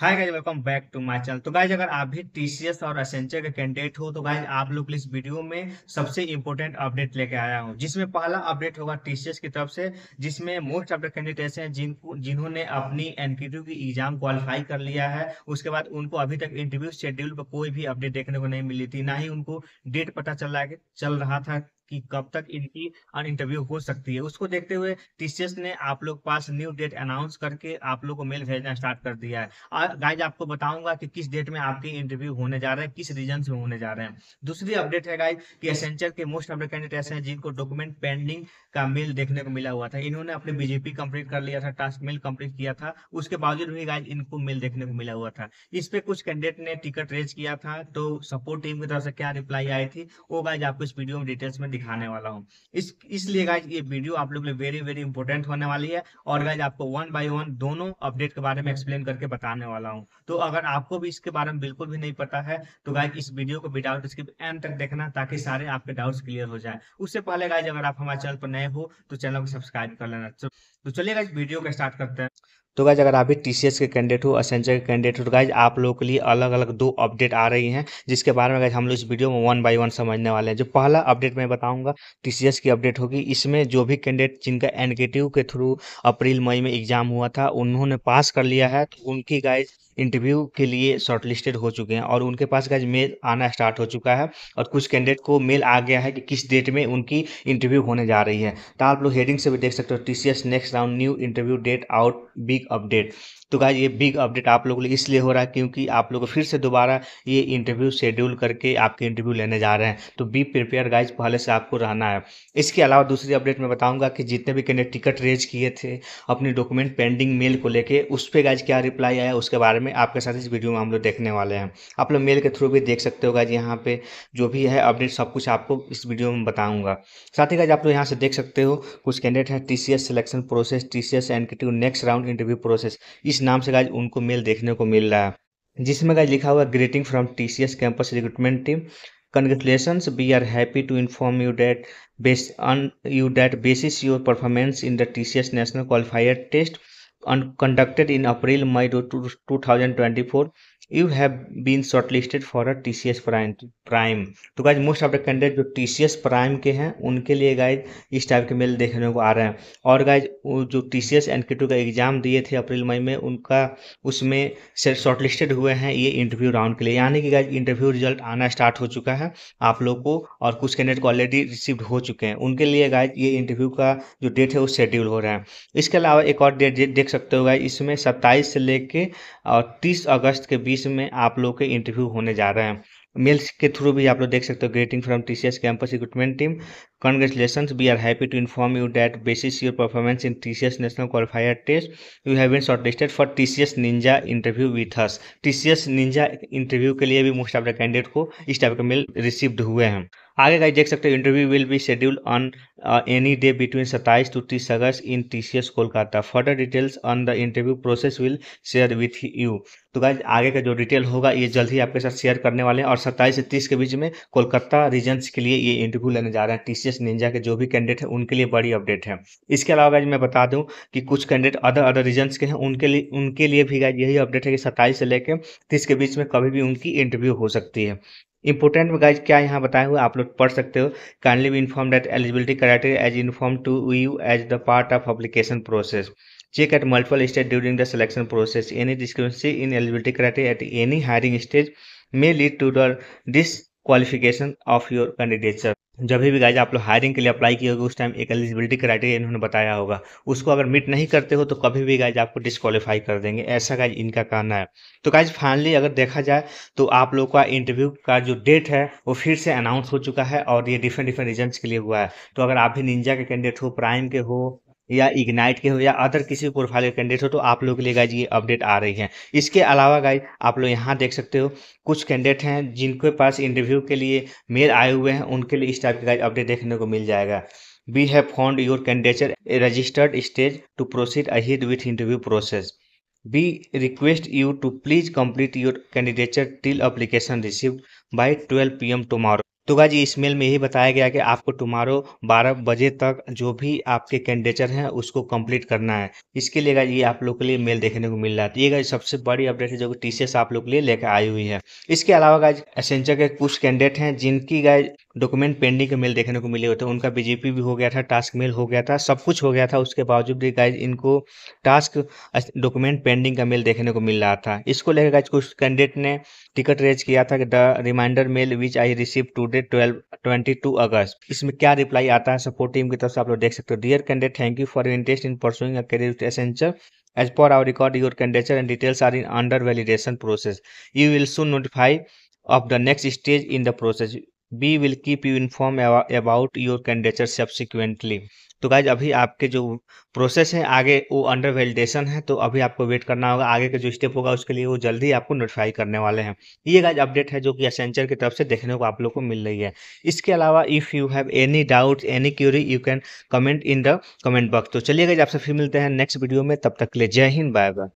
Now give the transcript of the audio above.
Hi guys welcome back to my channel तो guys अगर आप भी टीसीएस और असेंचर के कैंडिडेट हो तो गाइज आप लोग इस वीडियो में सबसे इम्पोर्टेंट अपडेट लेके आया हूँ जिसमें पहला अपडेट होगा टीसीएस की तरफ से जिसमें मोस्ट ऑफ द कैंडिडेट्स हैं जिनको जिन्होंने अपनी एनक्यू की एग्जाम क्वालिफाई कर लिया है उसके बाद उनको अभी तक इंटरव्यू शेड्यूल पर कोई भी अपडेट देखने को नहीं मिली थी ना ही उनको डेट पता चल रहा चल रहा था कि कब तक इनकी इंटरव्यू हो सकती है उसको देखते हुए टीसीएस ने आप लोग पास न्यू डेट अनाउंस करके आप लोग को मेल भेजना स्टार्ट कर दिया है गाइज आपको बताऊंगा कि किस डेट में आपके इंटरव्यू होने जा रहे हैं किस रीजन में होने जा रहे हैं दूसरी अपडेट है गाइज की एसेंचर के मोस्ट अपडेट कैंडिडेट ऐसे हैं जिनको डॉक्यूमेंट पेंडिंग का मेल देखने को मिला हुआ था इन्होंने अपने बीजेपी कंप्लीट कर लिया था टास्क मेल कंप्लीट किया था उसके बावजूद भी गाइज इनको मेल देखने को मिला हुआ था इस पे कुछ कैंडिडेट ने टिकट रेज किया था तो सपोर्ट टीम की तरफ से क्या रिप्लाई आई थी वो गाइज आपको इस वीडियो में डिटेल्स में दिखाने वाला हूँ इस इसलिए गाइज ये वीडियो आप लोग वेरी वेरी इंपॉर्टेंट होने वाली है और गाइज आपको वन बाई वन दोनों अपडेट के बारे में एक्सप्लेन करके बताने वाला हूँ तो अगर आपको भी इसके बारे में बिल्कुल भी नहीं पता है तो गाइज इस वीडियो को विदाउट स्किप एंड तक देखना ताकि सारे आपके डाउट क्लियर हो जाए उससे पहले गाइज अगर आप हमारे चैनल पर नए हो तो चैनल को सब्सक्राइब कर लेना तो चलिए गाइज वीडियो का स्टार्ट करते हैं तो गाइज अगर आप भी टी के कैंडिडेट हो असेंचर के कैंडिडेट हो तो गाइज आप लोगों के लिए अलग अलग दो अपडेट आ रही हैं जिसके बारे में गाइज हम लोग इस वीडियो में वन बाय वन समझने वाले हैं जो पहला अपडेट मैं बताऊंगा टी की अपडेट होगी इसमें जो भी कैंडिडेट जिनका एनकेटिव के थ्रू अप्रैल मई में एग्जाम हुआ था उन्होंने पास कर लिया है तो उनकी गाइज इंटरव्यू के लिए शॉर्टलिस्टेड हो चुके हैं और उनके पास गाइज मेल आना स्टार्ट हो चुका है और कुछ कैंडिडेट को मेल आ गया है कि किस डेट में उनकी इंटरव्यू होने जा रही है तो आप लोग हेडिंग से भी देख सकते हो T next round new interview date out big update तो गाइज ये बिग अपडेट आप लोगों के लिए इसलिए हो रहा है क्योंकि आप लोग फिर से दोबारा ये इंटरव्यू शेड्यूल करके आपके इंटरव्यू लेने जा रहे हैं तो बी प्रिपेयर गाइज पहले से आपको रहना है इसके अलावा दूसरी अपडेट में बताऊंगा कि जितने भी कैंडिडेट टिकट रेज किए थे अपने डॉक्यूमेंट पेंडिंग मेल को लेकर उस पर गाइज क्या रिप्लाई आया उसके बारे में आपके साथ इस वीडियो में हम लोग देखने वाले हैं आप लोग मेल के थ्रू भी देख सकते हो गाइज यहाँ पे जो भी है अपडेट सब कुछ आपको इस वीडियो में बताऊँगा साथ ही गाइज आप लोग यहाँ से देख सकते हो कुछ कैंडिडेट हैं T C selection process T C S next round interview process इस इस नाम से गाइज उनको मेल देखने को मिल रहा है जिसमें गाइज लिखा हुआ greeting from TCS campus recruitment team congratulation we are happy to inform you that base on you that basis your performance in the TCS national qualifier test conducted in April May two thousand twenty four you have been shortlisted for a T C S prime prime तो guys most of the candidate जो T C S prime के हैं उनके लिए guys इस type के mail देखने को आ रहे हैं और गाइज जो टी सी एस एंड का एग्ज़ाम दिए थे अप्रैल मई में उनका उसमें शॉर्टलिस्टेड हुए हैं ये इंटरव्यू राउंड के लिए यानी कि गाइज इंटरव्यू रिजल्ट आना स्टार्ट हो चुका है आप लोग को और कुछ कैंडिडेट को ऑलरेडी रिसीव हो चुके हैं उनके लिए गाइज ये इंटरव्यू का जो डेट है वो शेड्यूल हो रहा है इसके अलावा एक और डेट देख सकते हो गाइज इसमें सत्ताईस से लेकर और तीस अगस्त के बीच बीस में आप लोग के इंटरव्यू होने जा रहे हैं मेल्स के थ्रू भी आप लोग देख सकते हो greeting from TCS campus recruitment team Congratulations, we are happy to inform you that basis your performance in TCS National Qualifier Test, you have been shortlisted for TCS Ninja interview with us. TCS Ninja interview के लिए भी most of the candidate को इस type के mail received हुए हैं आगे का देख सकते हो interview will be schedule on any day between 27 to 30 August in TCS Kolkata further details on the interview process will share with you तो गाइज आगे का जो डिटेल होगा ये जल्द ही आपके साथ शेयर करने वाले हैं और 27 से 30 के बीच में कोलकाता रीजन्स के लिए ये इंटरव्यू लेने जा रहे हैं टी टीसीएस निंजा के जो भी कैंडिडेट हैं उनके लिए बड़ी अपडेट है इसके अलावा गाइज मैं बता दूं कि कुछ कैंडिडेट अदर अदर रीजन के हैं उनके लिए उनके लिए भी गाइज यही अपडेट है कि सत्ताईस से लेकर तीस के बीच में कभी भी उनकी इंटरव्यू हो सकती है इंपोर्टेंट में गाइज क्या यहाँ बताए हुए आप लोग पढ़ सकते हो kindly be inform that eligibility criteria as inform to you as the part of application process check at multiple stage during the selection process any discrepancy in eligibility criteria at any hiring stage may lead to the disqualification of your candidature जब भी guys आप लोग hiring के लिए apply किए उस time एक eligibility criteria इन्होंने बताया होगा उसको अगर मीट नहीं करते हो तो कभी भी गाइज आपको डिस्कालीफाई कर देंगे ऐसा गाइज इनका कहना है तो गाइज फाइनली अगर देखा जाए तो आप लोग का इंटरव्यू का जो डेट है वो फिर से अनाउंस हो चुका है और ये डिफरेंट डिफरेंट रीजन्स के लिए हुआ है तो अगर आप भी निंजा के कैंडिडेट हो प्राइम के हो या इग्नाइट के हो या अदर किसी प्रोफाइल के कैंडिडेट हो तो आप लोग के लिए गाइज ये अपडेट आ रही है इसके अलावा गाइज आप लोग यहाँ देख सकते हो कुछ कैंडिडेट हैं जिनके पास इंटरव्यू के लिए मेल आए हुए हैं उनके लिए इस टाइप के गाइज अपडेट देखने को मिल जाएगा we have found your candidature registered stage to proceed ahead with interview process request you to please please your candidature till application receive by twelve P M tomorrow तो गाजी इस mail में यही बताया गया कि आपको टुमारो 12 बजे तक जो भी आपके कैंडिडेचर हैं उसको कंप्लीट करना है इसके लिए गाजी आप लोग के लिए मेल देखने को मिल रहा है तो ये गाजी सबसे बड़ी अपडेट है जो कि टीसीएस आप लोग के लिए लेकर आई हुई है इसके अलावा गाय एसेंचर के कुछ कैंडिडेट हैं जिनकी गाय डॉक्यूमेंट पेंडिंग के मेल देखने को मिले होते हैं उनका बीजेपी भी हो गया था टास्क मेल हो गया था सब कुछ हो गया था उसके बावजूद भी गाइज इनको टास्क डॉक्यूमेंट पेंडिंग का मेल देखने को मिल रहा था इसको लेकर गाइज कुछ कैंडिडेट ने टिकट रेज किया था कि the reminder mail which I receive today twelve twenty two August इसमें क्या रिप्लाई आता है सपोर्ट टीम की तरफ से आप लोग देख सकते हो dear candidate thank you for interest in pursuing a career Accenture as per our record your candidature and details are in under validation process you will soon notify of the next stage in the process we will keep you inform about your candidature subsequently तो guys अभी आपके जो process है आगे वो under validation है तो अभी आपको वेट करना होगा आगे का जो स्टेप होगा उसके लिए वो जल्दी आपको नोटिफाई करने वाले हैं ये गाइज अपडेट है जो कि असेंचर की तरफ से देखने को आप लोग को मिल रही है इसके अलावा if you have any doubt any query you can comment in the comment box तो चलिए गाइज आपसे फिर मिलते हैं नेक्स्ट वीडियो में तब तक के लिए जय हिंद बाय बाय